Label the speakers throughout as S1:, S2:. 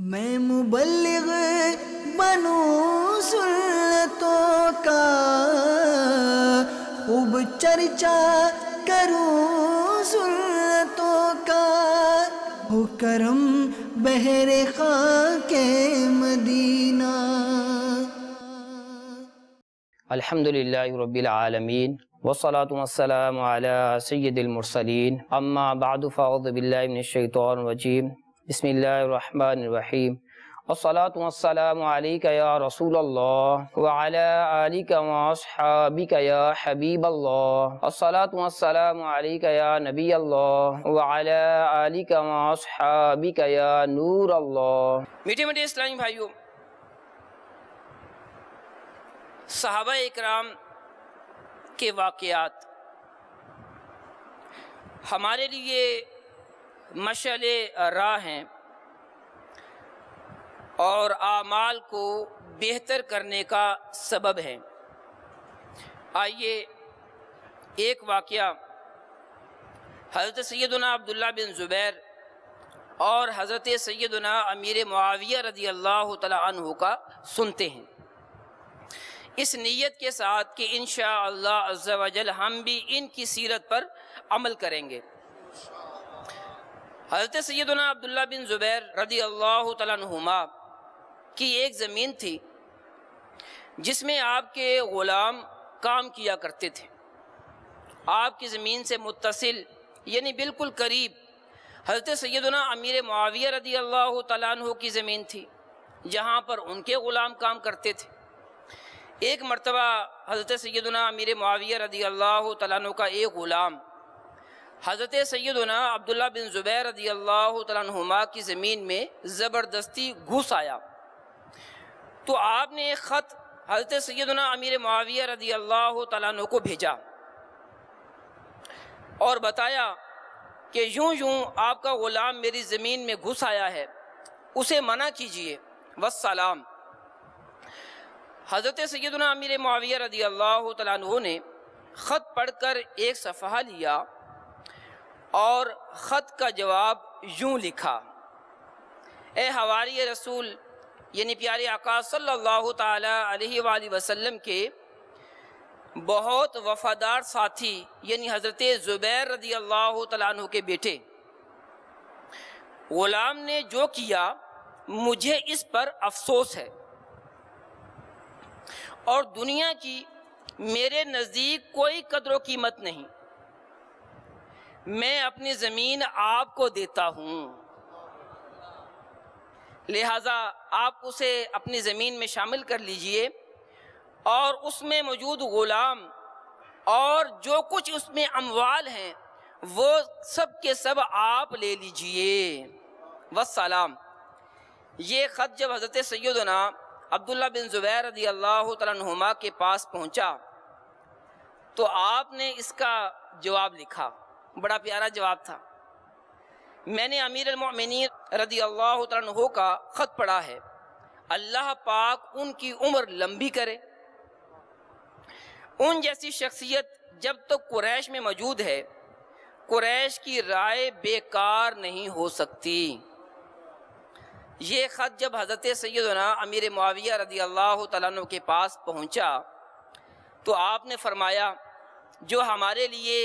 S1: मैं मुबलिग बनू सुन्नतों का खूब चर्चा करूं सुन्नतों का हो करम बहरे खां के मदीना المرسلين أما بعد فأعوذ بالله अम्मा الشيطان الرجيم बसमीम असलातमसलामक या रसूल वबिक हबीब नबी नूर मीठे मीठे इस्लामी भाइयों सहाबा इकराम के वाक़ात हमारे लिए मशल राह हैं और आमाल को बेहतर करने का सबब है आइए एक वाक़ हज़रत सैदना अब्दुल्ला बिन ज़ुबैर और हज़रत सैदना अमीर माविया रज़ी अल्लाह तु का सुनते हैं इस नीयत के साथ कि इन शाह हम भी इनकी सीरत पर अमल करेंगे हजरत सैदुना अब्दुल्ला बिन ज़ुबैर रदी अल्लाह तुमा की एक ज़मीन थी जिसमें आपके ग़ुलाम काम किया करते थे आपकी ज़मीन से मुतसिल यानी बिल्कुल करीब हजरत सैदुना अमीर माविया रदी अल्लाह तु की ज़मीन थी जहाँ पर उनके ग़ुलाम काम करते थे एक मरतबा हजरत सैदना अमीर माविया रदी अल्लाह तु का एक ग़ुलाम हज़रत सैदना अब्दुल्ला बिन ज़ुबैर रदी अल्लाह तुमा की ज़मीन में ज़बरदस्ती घुस आया तो आपने एक ख़त हज़रत सैदना अमीर माविया रदी अल्लाह तु को भेजा और बताया कि यूं यूं आपका ग़ुलाम मेरी ज़मीन में घुस आया है उसे मना कीजिए वसलाम हज़रत सैदना अमीर माविया रदी अल्लाह तु ने ख़त पढ़कर एक सफ़ा लिया और ख़त का जवाब यूँ लिखा ए हवारी रसूल यानी प्यारे आकाश सल्लल्लाहु अलैहि वसल्लम के बहुत वफादार साथी यानी हज़रत ज़ुबैर रजी अल्लाह तु के बेटे ग़ुलाम ने जो किया मुझे इस पर अफसोस है और दुनिया की मेरे नज़दीक कोई कदर व कीमत नहीं मैं अपनी ज़मीन आपको देता हूँ लिहाजा आप उसे अपनी ज़मीन में शामिल कर लीजिए और उसमें मौजूद ग़ुलाम और जो कुछ उसमें अमवाल हैं वो सब के सब आप ले लीजिए वसलाम ये ख़त जब हज़रत सैदना अब्दुल्ला बिन ज़ुबैर रदी अल्लाह तुमा के पास पहुँचा तो आपने इसका जवाब लिखा बड़ा प्यारा जवाब था मैंने अमीर अमिन रदी अल्लाह तहो का ख़त पढ़ा है अल्लाह पाक उनकी उम्र लंबी करे उन जैसी शख्सियत जब तक तो कुरैश में मौजूद है कुरैश की राय बेकार नहीं हो सकती ये ख़त जब हज़रत सैदना अमीर माविया रदी अल्लाह तु के पास पहुँचा तो आपने फरमाया जो हमारे लिए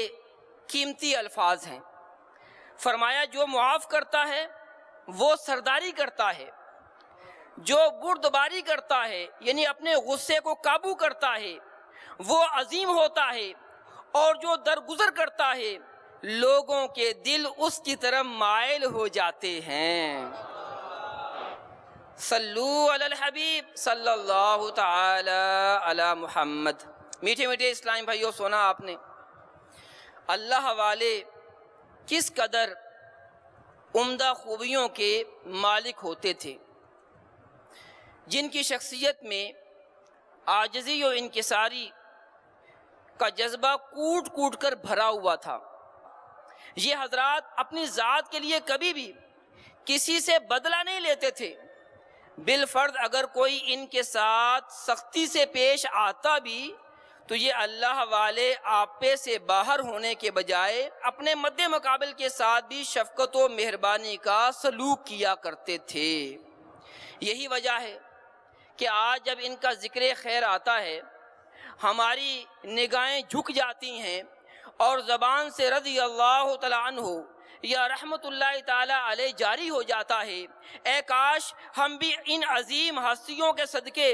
S1: कीमती अल्फाज हैं फरमाया जो मुआफ़ करता है वो सरदारी करता है जो गुर्दबारी करता है यानी अपने गुस्से को काबू करता है वो अजीम होता है और जो दरगुजर करता है लोगों के दिल उसकी तरफ मायल हो जाते हैं सल्लू अल हबीब सल्लल्लाहु ताला अला मोहम्मद मीठे मीठे इस्लाम भाइयों सुना आपने अल्लाह वाले किस कदर उम्दा खूबियों के मालिक होते थे जिनकी शख्सियत में आजजी और इनकसारी का जज्बा कूट कूट कर भरा हुआ था ये हजरात अपनी ज़ात के लिए कभी भी किसी से बदला नहीं लेते थे बिलफर्द अगर कोई इनके साथ सख्ती से पेश आता भी तो ये अल्लाह वाले आपे से बाहर होने के बजाय अपने मद्द मुकाबल के साथ भी शफकत व मेहरबानी का सलूक किया करते थे यही वजह है कि आज जब इनका ज़िक्र खैर आता है हमारी निगाहें झुक जाती हैं और ज़बान से रजी अल्लाह तन हो या रहमत ताली जारी हो जाता है ए काश हम भी इन अजीम हस्तियों के सदक़े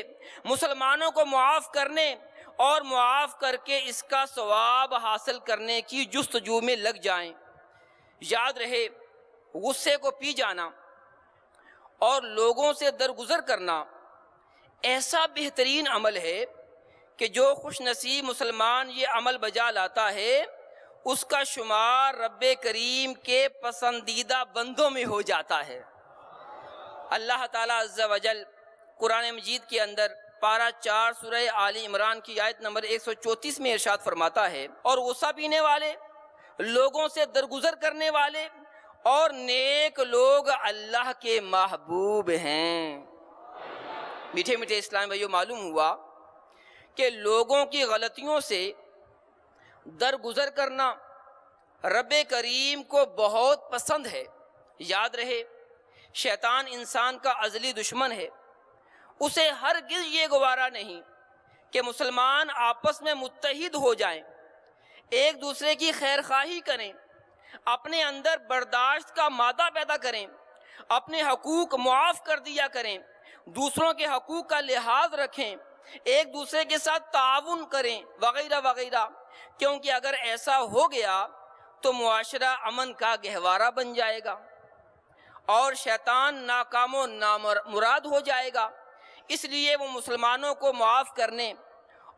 S1: मुसलमानों को मुआफ़ करने और मुआफ़ करके इसका सवाब हासिल करने की जस्तजू में लग जाएं। याद रहे गुस्से को पी जाना और लोगों से दरगुजर करना ऐसा बेहतरीन अमल है कि जो खुश नसीब मुसलमान ये अमल बजा लाता है उसका शुमार रब करीम के पसंदीदा बंदों में हो जाता है अल्लाह ताला अज्जा वजल कुरान मजीद के अंदर पारा चार सुरह आली इमरान की आयत नंबर 134 में इरशाद फरमाता है और गुस्सा पीने वाले लोगों से दरगुजर करने वाले और नेक लोग अल्लाह के महबूब हैं मीठे मीठे इस्लाम भाइयों मालूम हुआ कि लोगों की गलतियों से दरगुजर करना रब करीम को बहुत पसंद है याद रहे शैतान इंसान का अजली दुश्मन है उसे हर गिर ये गवारा नहीं कि मुसलमान आपस में मुतहद हो जाएं, एक दूसरे की खैर खाही करें अपने अंदर बर्दाश्त का मादा पैदा करें अपने हकूक मुआफ़ कर दिया करें दूसरों के हकूक का लिहाज रखें एक दूसरे के साथ ताउन करें वगैरह वगैरह क्योंकि अगर ऐसा हो गया तो मुआरा अमन का गहवारा बन जाएगा और शैतान नाकामो मुराद हो जाएगा इसलिए वो मुसलमानों को माफ़ करने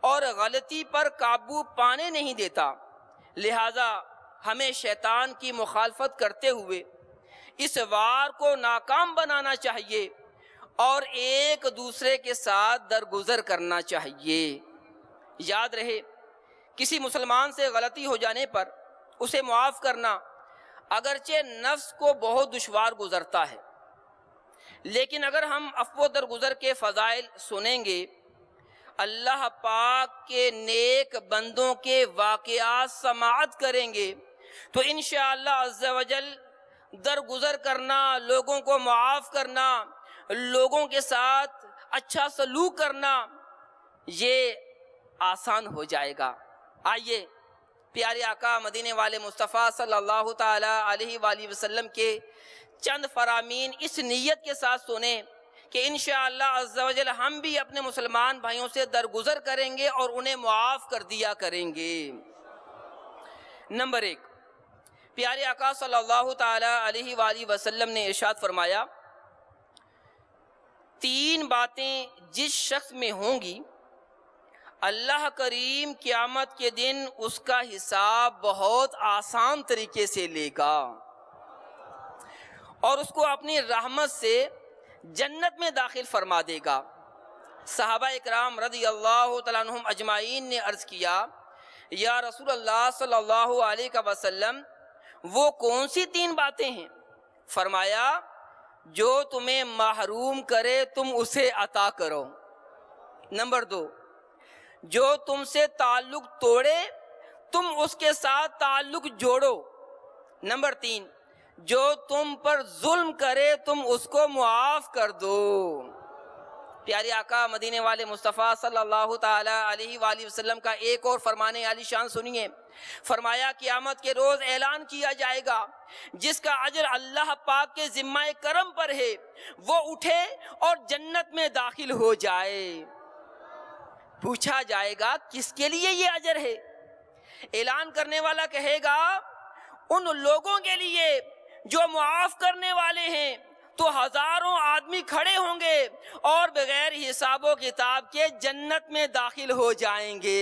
S1: और गलती पर काबू पाने नहीं देता लिहाजा हमें शैतान की मुखालफत करते हुए इस वार को नाकाम बनाना चाहिए और एक दूसरे के साथ दरगुजर करना चाहिए याद रहे किसी मुसलमान से गलती हो जाने पर उसे मुआफ़ करना अगरचे नफ्स को बहुत दुशवार गुजरता है लेकिन अगर हम अफो दरगुजर के फ़जाइल सुनेंगे अल्लाह पाक के नेक बंदों के वाकयात समात करेंगे तो इन शजल दरगुजर करना लोगों को मुआफ़ करना लोगों के साथ अच्छा सलूक करना ये आसान हो जाएगा आइए प्यारे आका मदीने वाले मुस्तफ़ा सल्लल्लाहु अलैहि वसल्लम के चंद फरामीन इस नीयत के साथ सुने कि इन शजल हम भी अपने मुसलमान भाइयों से दरगुजर करेंगे और उन्हें मुआफ़ कर दिया करेंगे नंबर एक प्यारे आका सल्लल्लाहु अलैहि वसल्लम ने इर्शाद फरमाया तीन बातें जिस शख्स में होंगी अल्लाह करीम क़यामत के दिन उसका हिसाब बहुत आसान तरीके से लेगा और उसको अपनी रहमत से जन्नत में दाखिल फरमा देगा साहबा इकराम रदी अल्लाह तुम अजमाइन ने अर्ज़ किया या रसूल अल्लाह सल्लल्लाहु अलैहि वसल्लम वो कौन सी तीन बातें हैं फरमाया जो तुम्हें महरूम करे तुम उसे अता करो नंबर दो जो तुमसे ताल्लुक़ तोड़े तुम उसके साथ ताल्लुक़ जोड़ो नंबर तीन जो तुम पर जुल्म करे तुम उसको मुआफ कर दो प्यारे आका मदीने वाले मुस्तफ़ा सल्लल्लाहु अलैहि वसल्लम का एक और फरमाने आली शान सुनिए फरमाया क़ियामत के रोज़ ऐलान किया जाएगा जिसका अजर अल्लाह पाक के ज़िम्मा करम पर है वो उठे और जन्नत में दाखिल हो जाए पूछा जाएगा किसके लिए ये अजर है ऐलान करने वाला कहेगा उन लोगों के लिए जो मुआफ करने वाले हैं तो हजारों आदमी खड़े होंगे और बगैर हिसाबो किताब के जन्नत में दाखिल हो जाएंगे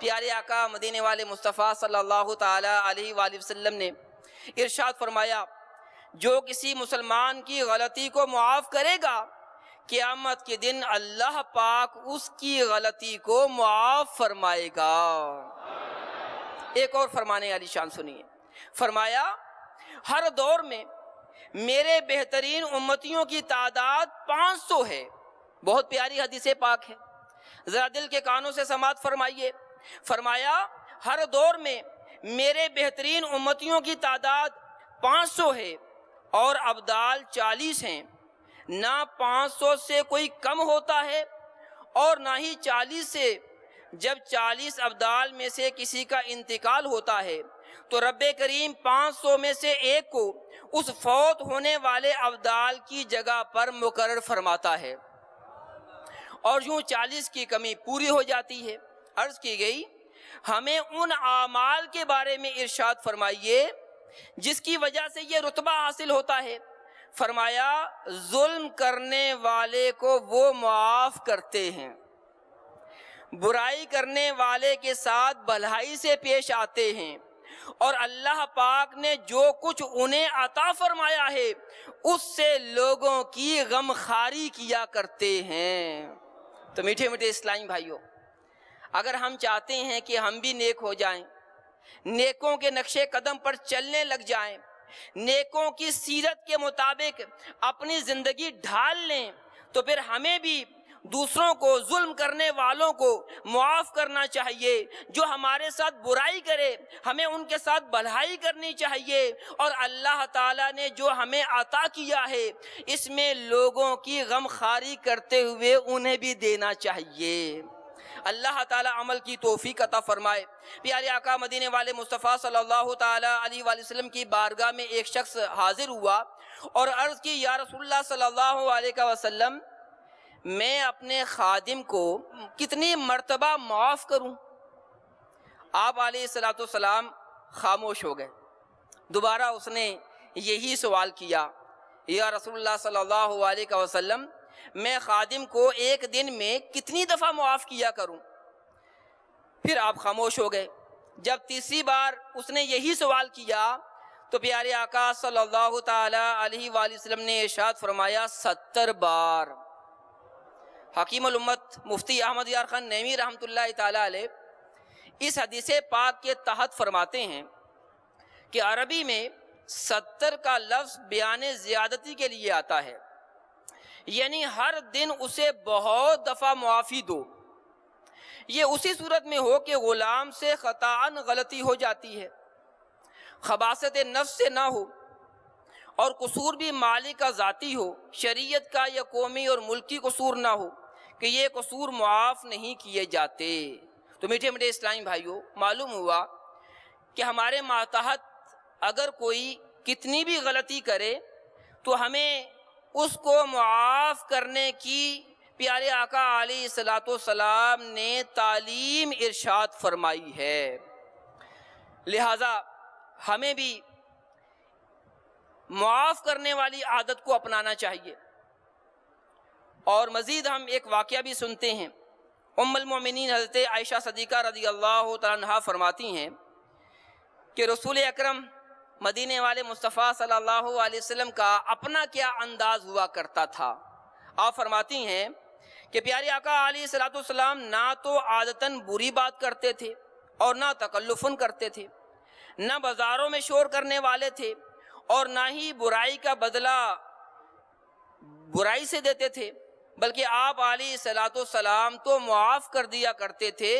S1: प्यारे आका मदीने वाले मुस्तफ़ा सल्लल्लाहु अलैहि वसल्लम ने इरशाद फरमाया जो किसी मुसलमान की गलती को मुआफ़ करेगा क़यामत के दिन अल्लाह पाक उसकी गलती को मुआफ़ फरमाएगा एक और फरमाने वाली शान सुनिए फरमाया हर दौर में मेरे बेहतरीन उम्मतियों की तादाद 500 है बहुत प्यारी हदीस पाक है ज़रा दिल के कानों से समात फरमाइए फरमाया हर दौर में मेरे बेहतरीन उम्मतियों की तादाद 500 है और अबदाल 40 हैं ना 500 से कोई कम होता है और ना ही 40 से जब 40 अबदाल में से किसी का इंतकाल होता है तो रब करीम 500 में से एक को उस फौत होने वाले अवदाल की जगह पर मुकर फरमाता है और यूं 40 की कमी पूरी हो जाती है अर्ज की गई हमें उन आमाल के बारे में इर्शाद फरमाइए जिसकी वजह से यह रुतबा हासिल होता है फरमाया जुल्म करने वाले को वो मुआफ़ करते हैं बुराई करने वाले के साथ भलाई से पेश आते हैं और अल्लाह पाक ने जो कुछ उन्हें अता फरमाया है उससे लोगों की गम खारी किया करते हैं तो मीठे मीठे इस्लामी भाइयों अगर हम चाहते हैं कि हम भी नेक हो जाएं, नेकों के नक्शे कदम पर चलने लग जाएं, नेकों की सीरत के मुताबिक अपनी जिंदगी ढाल लें तो फिर हमें भी दूसरों को जुल्म करने वालों को मुआफ़ करना चाहिए जो हमारे साथ बुराई करे हमें उनके साथ भलाई करनी चाहिए और अल्लाह ताला ने जो हमें अता किया है इसमें लोगों की गम खारी करते हुए उन्हें भी देना चाहिए अल्लाह ताला अमल की तोफ़ी कता फ़रमाए प्यारे आका मदीने वाले मुस्तफ़ा सल्लल्लाहु ताला वसल्लम की बारगाह में एक शख्स हाजिर हुआ और अर्ज़ की या रसोल्ला सल्लल्लाहु अलैहि वसल्लम मैं अपने खादिम को कितनी मरतबा माफ़ करूं? आप सलाम खामोश हो गए दोबारा उसने यही सवाल किया या रसूलुल्लाह सल्लल्लाहु अलैहि मैं खादिम को एक दिन में कितनी दफ़ा मुआफ़ किया करूं? फिर आप खामोश हो गए जब तीसरी बार उसने यही सवाल किया तो प्यारे आका सल्लल्लाहु अलैहि ने इशाद फरमाया सत्तर बार हकीम उम्मत मुफ्ती अहमद यार खान नवी रहमत इस हदीस पाक के तहत फरमाते हैं कि अरबी में सत्तर का लफ्ज़ बयान ज़्यादती के लिए आता है यानी हर दिन उसे बहुत दफ़ा मुआफ़ी दो ये उसी सूरत में हो कि ग़ुलाम से ख़तान गलती हो जाती है खबासत नफ्स से ना हो और कसूर भी मालिक का ज़ाती हो शरीयत का या कौमी और मुल्की कसूर ना हो कि ये कसूर मुआफ़ नहीं किए जाते तो मीठे मीठे इस्लामी भाइयों मालूम हुआ कि हमारे मातहत अगर कोई कितनी भी गलती करे तो हमें उसको मुआफ़ करने की प्यारे आका आली सलाम ने तालीम इरशाद फरमाई है लिहाजा हमें भी मुआफ़ करने वाली आदत को अपनाना चाहिए और मज़ीद हम एक वाक़ भी सुनते हैं उमिन हज़रत आयशा सदीक़ा रजी अल्लाह तहा फरमाती हैं कि रसूल अक्रम मदीने वाले मुस्तफ़ा सल्लल्लाहु अलैहि वसल्लम का अपना क्या अंदाज हुआ करता था आप फरमाती हैं कि प्यारे आका सलाम ना तो आदतन बुरी बात करते थे और ना तकल्लुफ़न करते थे ना बाज़ारों में शोर करने वाले थे और ना ही बुराई का बदला बुराई से देते थे बल्कि आप आली सलाम तो मुआफ़ कर दिया करते थे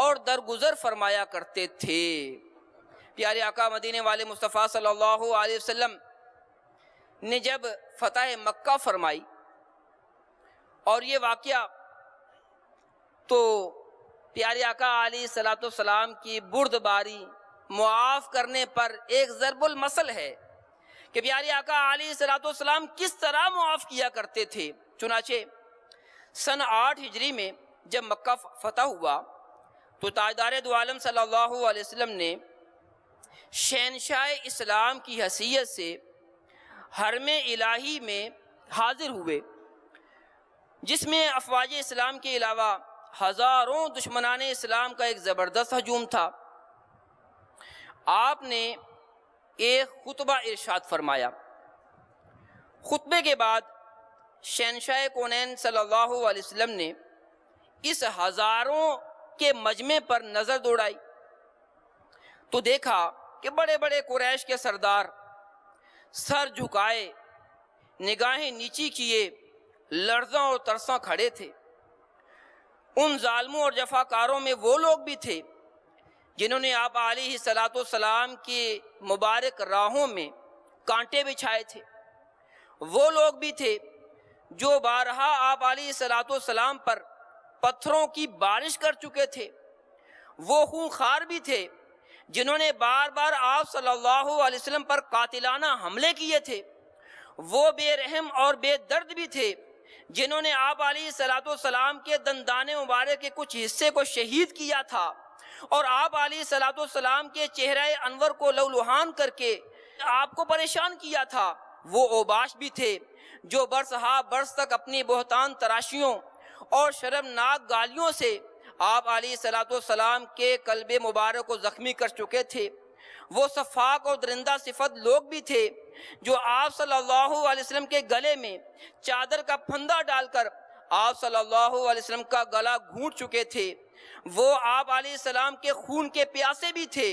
S1: और दरगुजर फरमाया करते थे प्यारे आका मदीने वाले मुस्तफ़ा सल्लल्लाहु अलैहि वसल्लम ने जब फतेह मक्का फरमाई और ये वाक़ तो प्यारे आका आली सलाम की बुर्दबारी मुआफ़ करने पर एक ज़रबुल मसल है कि प्यारे आका आली सलाम किस तरह मुआफ़ किया करते थे चुनाचे सन आठ हिजरी में जब मक्का फतह हुआ तो ताजदार दोम सल्लल्लाहु अलैहि वसल्लम ने शहनशाह इस्लाम की हैसियत से हरम इलाही में हाजिर हुए जिसमें अफवाज इस्लाम के अलावा हज़ारों दुश्मनान इस्लाम का एक ज़बरदस्त हजूम था आपने एक खुतबा इरशाद फरमाया खुतबे के बाद शहनशाह कौनैन सल्लाम ने इस हज़ारों के मजमे पर नज़र दौड़ाई तो देखा कि बड़े बड़े कुरैश के सरदार सर झुकाए निगाहें नीची किए लर्जा और तरसा खड़े थे उन ालमों और जफाकारों में वो लोग भी थे जिन्होंने आप आली सलाम की मुबारक राहों में कांटे बिछाए थे वो लोग भी थे जो बारहा आप अली सलाम पर पत्थरों की बारिश कर चुके थे वो खूंखार भी थे जिन्होंने बार बार आप सल्लल्लाहु अलैहि वसल्लम पर कातिलाना हमले किए थे वो बेरहम और बेदर्द भी थे जिन्होंने आप अली सलाम के दंदान मुबारक के कुछ हिस्से को शहीद किया था और आप अली सलाम के चेहरे अनवर को लुहान करके आपको परेशान किया था वो ओबाश भी थे जो बरस हा बरस तक अपनी बोहतान तराशियों और शर्मनाक गालियों से आप अली सलाम के कलब मुबारक को ज़ख्मी कर चुके थे वो शफाक और दरिंदा सिफत लोग भी थे जो आप सल्लल्लाहु अलैहि वसल्लम के गले में चादर का फंदा डालकर आप सल्लल्लाहु अलैहि वसल्लम का गला घूट चुके थे वो आप सलाम के खून के प्यासे भी थे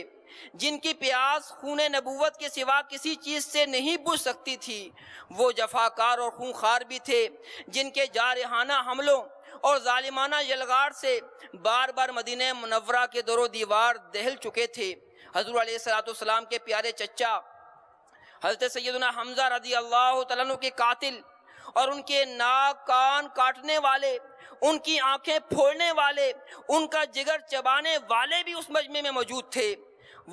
S1: जिनकी प्यास खून नबूवत के सिवा किसी चीज़ से नहीं बुझ सकती थी वो जफाकार और खूंखार भी थे जिनके जारहाना हमलों और ालिमाना यलगार से बार बार मदीन मुनवरा के दरो दीवार दहल चुके थे हजूर के प्यारे चचा हजरत सैदना हमजा रजी अल्लाह के कातिल और उनके नाक कान काटने वाले उनकी आंखें फोड़ने वाले उनका जिगर चबाने वाले भी उस मजमे में मौजूद थे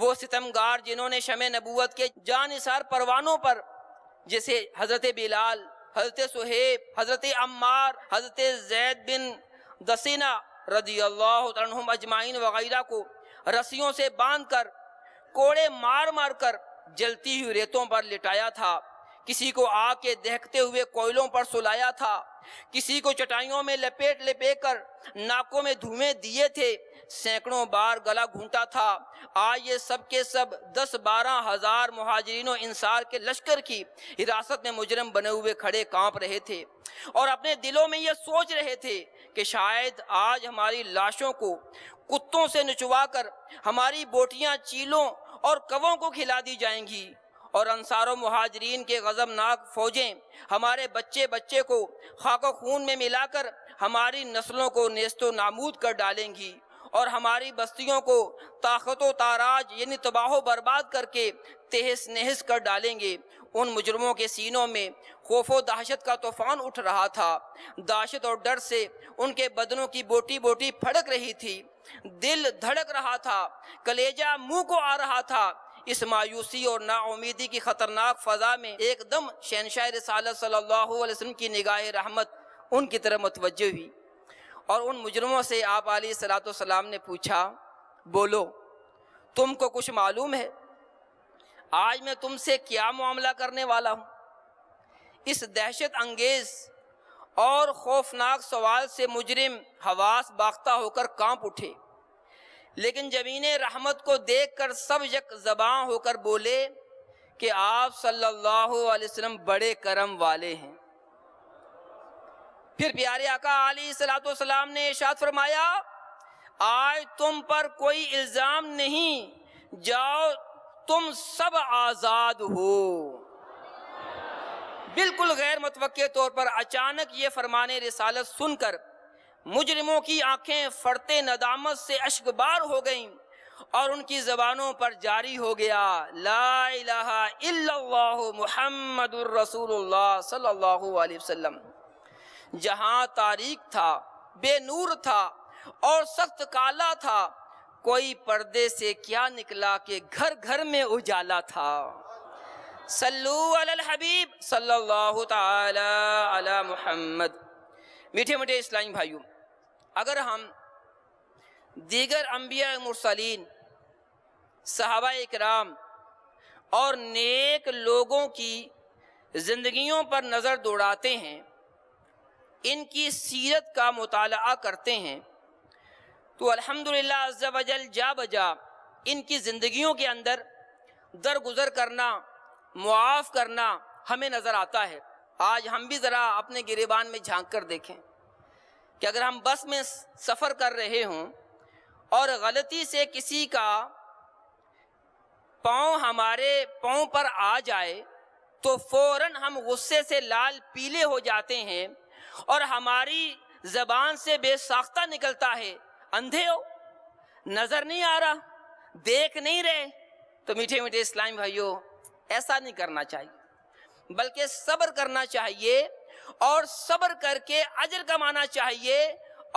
S1: वो सितमगार जिन्होंने शम नबूत के जानसार परवानों पर जैसे हज़रत बिलाल हज़रत सुहेब हज़रत अम्मार हज़रत जैद बिन दसीना रजी अल्लाह अजमाइन वगैरह को रस्सियों से बांध कर कोड़े मार मार कर जलती हुई रेतों पर लिटाया था किसी को आग के हुए कोयलों पर सुलाया था किसी को चटाइयों में लपेट लपेट कर नाकों में धुएं दिए थे सैकड़ों बार गला घूंटा था आज ये सब के सब दस बारह हजार महाजरीन इंसार के लश्कर की हिरासत में मुजरम बने हुए खड़े कांप रहे थे और अपने दिलों में ये सोच रहे थे कि शायद आज हमारी लाशों को कुत्तों से नचवाकर हमारी बोटियां चीलों और कवों को खिला दी जाएंगी और अनसार महाजरीन के गज़बनाक फौजें हमारे बच्चे बच्चे को खाको खून में मिलाकर हमारी नस्लों को नेस्तो नामूद कर डालेंगी और हमारी बस्तियों को ताकत ताराज यानी तबाह बर्बाद करके तहस नहस कर डालेंगे उन मुजरमों के सीनों में खौफ व दहशत का तूफान उठ रहा था दहशत और डर से उनके बदनों की बोटी बोटी फड़क रही थी दिल धड़क रहा था कलेजा मुंह को आ रहा था इस मायूसी और नाउमीदी की खतरनाक फजा में एकदम शहनशाह रसालत सल्लल्लाहु अलैहि वसल्लम की निगाह रहमत उनकी तरफ मुतवजह हुई और उन मुजरमों से आप आली सलाम ने पूछा बोलो तुमको कुछ मालूम है आज मैं तुमसे क्या मामला करने वाला हूँ इस दहशत अंगेज और खौफनाक सवाल से मुजरिम हवास बाख्ता होकर कांप उठे लेकिन जमीन रहमत को देखकर सब यक जबाँ होकर बोले कि आप सल्लल्लाहु अलैहि वसल्लम बड़े करम वाले हैं फिर प्यारे आका अली सलाम ने इशाद फरमाया आज तुम पर कोई इल्ज़ाम नहीं जाओ तुम सब आज़ाद हो बिल्कुल गैर मतवक़ तौर पर अचानक ये फरमाने रसालत सुनकर मुजरमों की आंखें फड़ते नदामत से अशकबार हो गईं और उनकी ज़बानों पर जारी हो गया ला इलाहा इल्लल्लाहु मुहम्मदुर रसूलुल्लाह सल्लल्लाहु अलैहि वसल्लम जहाँ तारीख था बेनूर था और सख्त काला था कोई पर्दे से क्या निकला के घर घर में उजाला था सल्लू अल हबीब सल्लल्लाहु ताला अला मुहम्मद मीठे मीठे इस्लामी भाइयों अगर हम दीगर अम्बिया मुरसलिन सहाबा इकराम और नेक लोगों की ज़िंदगियों पर नज़र दौड़ाते हैं इनकी सीरत का मताल करते हैं तो अलहमदिल्ला अज्जावजल जा बजा इनकी ज़िंदगियों के अंदर दरगुजर करना मुआफ़ करना हमें नज़र आता है आज हम भी ज़रा अपने गिरबान में झांक कर देखें कि अगर हम बस में सफ़र कर रहे हों और गलती से किसी का पाँव हमारे पाँव पर आ जाए तो फ़ौर हम गुस्से से लाल पीले हो जाते हैं और हमारी जबान से बेसाख्ता निकलता है अंधे हो नजर नहीं आ रहा देख नहीं रहे तो मीठे मीठे इस्लामी भाइयों ऐसा नहीं करना चाहिए बल्कि सब्र करना चाहिए और सब्र करके अजर कमाना चाहिए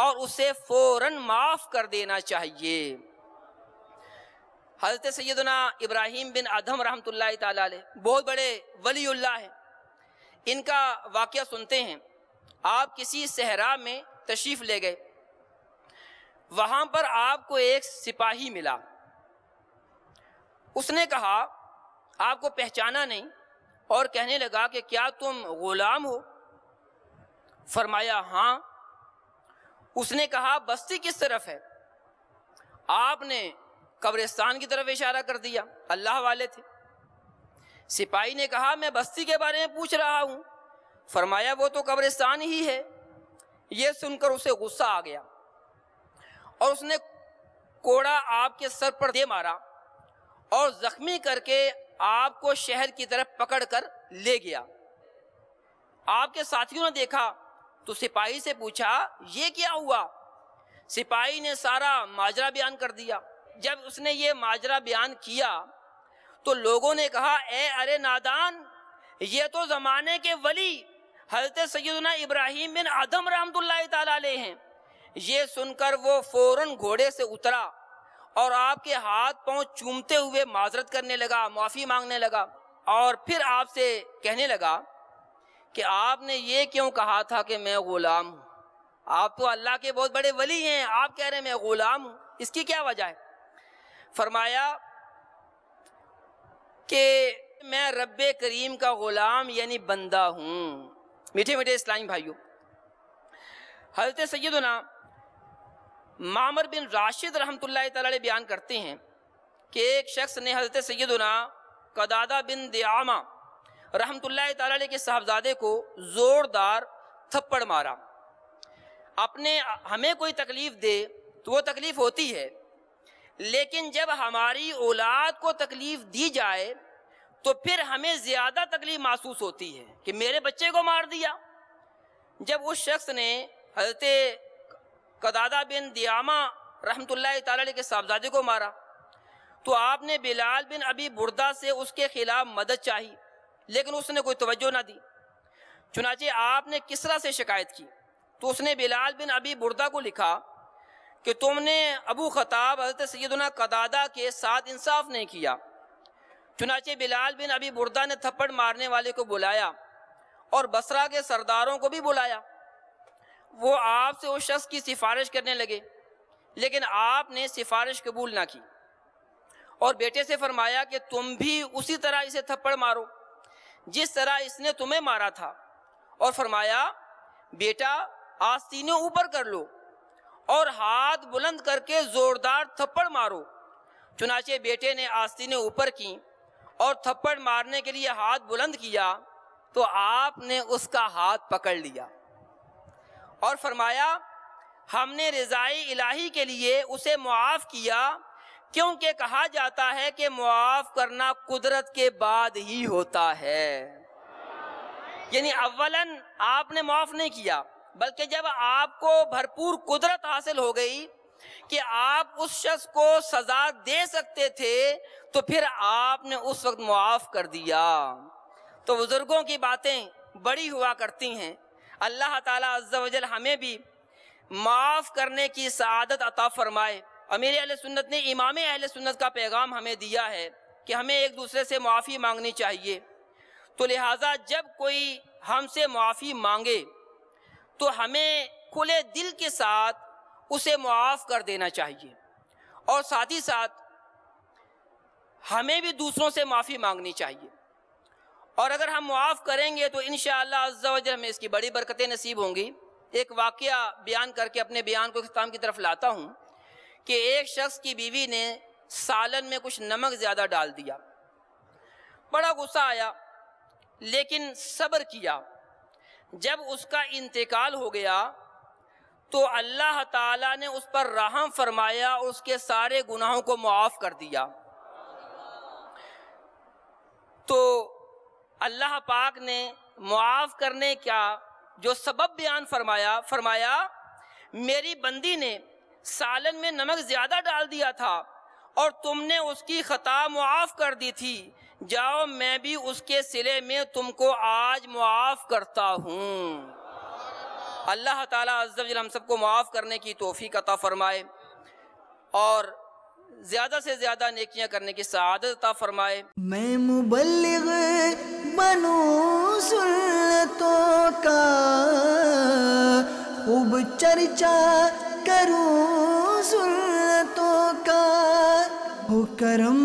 S1: और उसे फौरन माफ कर देना चाहिए हजरत सैदना इब्राहिम बिन आदम रहमत बहुत बड़े वलीउल्ला है इनका वाक्य सुनते हैं आप किसी सहरा में तशरीफ़ ले गए वहां पर आपको एक सिपाही मिला उसने कहा आपको पहचाना नहीं और कहने लगा कि क्या तुम ग़ुलाम हो फरमाया हाँ उसने कहा बस्ती किस तरफ है आपने कब्रिस्तान की तरफ इशारा कर दिया अल्लाह वाले थे सिपाही ने कहा मैं बस्ती के बारे में पूछ रहा हूँ फरमाया वो तो कब्रिस्तान ही है ये सुनकर उसे गुस्सा आ गया और उसने कोड़ा आपके सर पर दे मारा और जख्मी करके आपको शहर की तरफ पकड़कर ले गया आपके साथियों ने देखा तो सिपाही से पूछा ये क्या हुआ सिपाही ने सारा माजरा बयान कर दिया जब उसने ये माजरा बयान किया तो लोगों ने कहा ए अरे नादान ये तो जमाने के वली हजरत सैदना इब्राहिम बिन आदम रहमतुल्लाह हैं ये सुनकर वो फौरन घोड़े से उतरा और आपके हाथ पांव चूमते हुए माजरत करने लगा माफ़ी मांगने लगा और फिर आपसे कहने लगा कि आपने ये क्यों कहा था कि मैं ग़ुलाम हूँ आप तो अल्लाह के बहुत बड़े वली हैं आप कह रहे हैं मैं ग़ुलाम हूँ इसकी क्या वजह है फरमाया कि मैं रब करीम का ग़ुलाम यानी बंदा हूँ मीठे मीठे इस्लामी भाइयों हजरत सैदुना मामर बिन राशिद रहमत तला बयान करते हैं कि एक शख्स ने हजरत सैदना कदादा बिन दयामा रहमत ला के साहबजादे को ज़ोरदार थप्पड़ मारा अपने हमें कोई तकलीफ़ दे तो वो तकलीफ़ होती है लेकिन जब हमारी औलाद को तकलीफ़ दी जाए तो फिर हमें ज्यादा तकलीफ महसूस होती है कि मेरे बच्चे को मार दिया जब उस शख्स ने हजरत कदादा बिन दियामा रहमत ताली के साहबजादे को मारा तो आपने बिलाल बिन अभी बुरदा से उसके खिलाफ मदद चाही लेकिन उसने कोई तवज्जो ना दी चुनाचे आपने किसरा से शिकायत की तो उसने बिलाल बिन अभी बुरदा को लिखा कि तुमने अबू खताब हजरत सैदना कदादा के साथ इंसाफ नहीं किया चुनाचे बिलाल बिन अभी बुरदा ने थप्पड़ मारने वाले को बुलाया और बसरा के सरदारों को भी बुलाया वो आपसे उस शख्स की सिफारिश करने लगे लेकिन आपने सिफारिश कबूल ना की और बेटे से फरमाया कि तुम भी उसी तरह इसे थप्पड़ मारो जिस तरह इसने तुम्हें मारा था और फरमाया बेटा आस्तीने ऊपर कर लो और हाथ बुलंद करके जोरदार थप्पड़ मारो चुनाचे बेटे ने आस्तीने ऊपर की और थप्पड़ मारने के लिए हाथ बुलंद किया तो आपने उसका हाथ पकड़ लिया और फरमाया हमने रज़ाई इलाही के लिए उसे मुआफ़ किया क्योंकि कहा जाता है कि मुआफ़ करना कुदरत के बाद ही होता है यानी अवलन आपने मुआफ़ नहीं किया बल्कि जब आपको भरपूर कुदरत हासिल हो गई कि आप उस शख्स को सजा दे सकते थे तो फिर आपने उस वक्त मुआफ कर दिया तो बुजुर्गों की बातें बड़ी हुआ करती हैं अल्लाह ताला अज्जा हमें भी माफ़ करने की सआदत अता फरमाए अमीर अहल सुन्नत ने इमाम अहल सुन्नत का पैगाम हमें दिया है कि हमें एक दूसरे से माफ़ी मांगनी चाहिए तो लिहाजा जब कोई हमसे माफ़ी मांगे तो हमें खुले दिल के साथ उसे मुआफ़ कर देना चाहिए और साथ ही साथ हमें भी दूसरों से माफ़ी मांगनी चाहिए और अगर हम मुआफ़ करेंगे तो इन शजल हमें इसकी बड़ी बरकतें नसीब होंगी एक वाक़ बयान करके अपने बयान को अख्ताम की तरफ लाता हूँ कि एक शख्स की बीवी ने सालन में कुछ नमक ज़्यादा डाल दिया बड़ा गुस्सा आया लेकिन सब्र किया जब उसका इंतकाल हो गया तो अल्लाह ताला ने उस पर रहम फरमाया और उसके सारे गुनाहों को मुआफ़ कर दिया तो अल्लाह पाक ने मुआफ़ करने का जो सबब बयान फरमाया फरमाया मेरी बंदी ने सालन में नमक ज़्यादा डाल दिया था और तुमने उसकी ख़ता मुआफ़ कर दी थी जाओ मैं भी उसके सिले में तुमको आज मुआफ़ करता हूँ अल्लाह ताला हम सबको माफ़ करने की तोफ़ी अता फ़रमाए और ज़्यादा से ज़्यादा नेकियां करने की सआदत अता फ़रमाए मैं मुबल बनू सुन्नतों का खूब चर्चा करूँ सुन्नतों का हो करम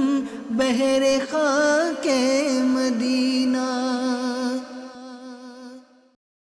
S1: बहरे खा के मदीना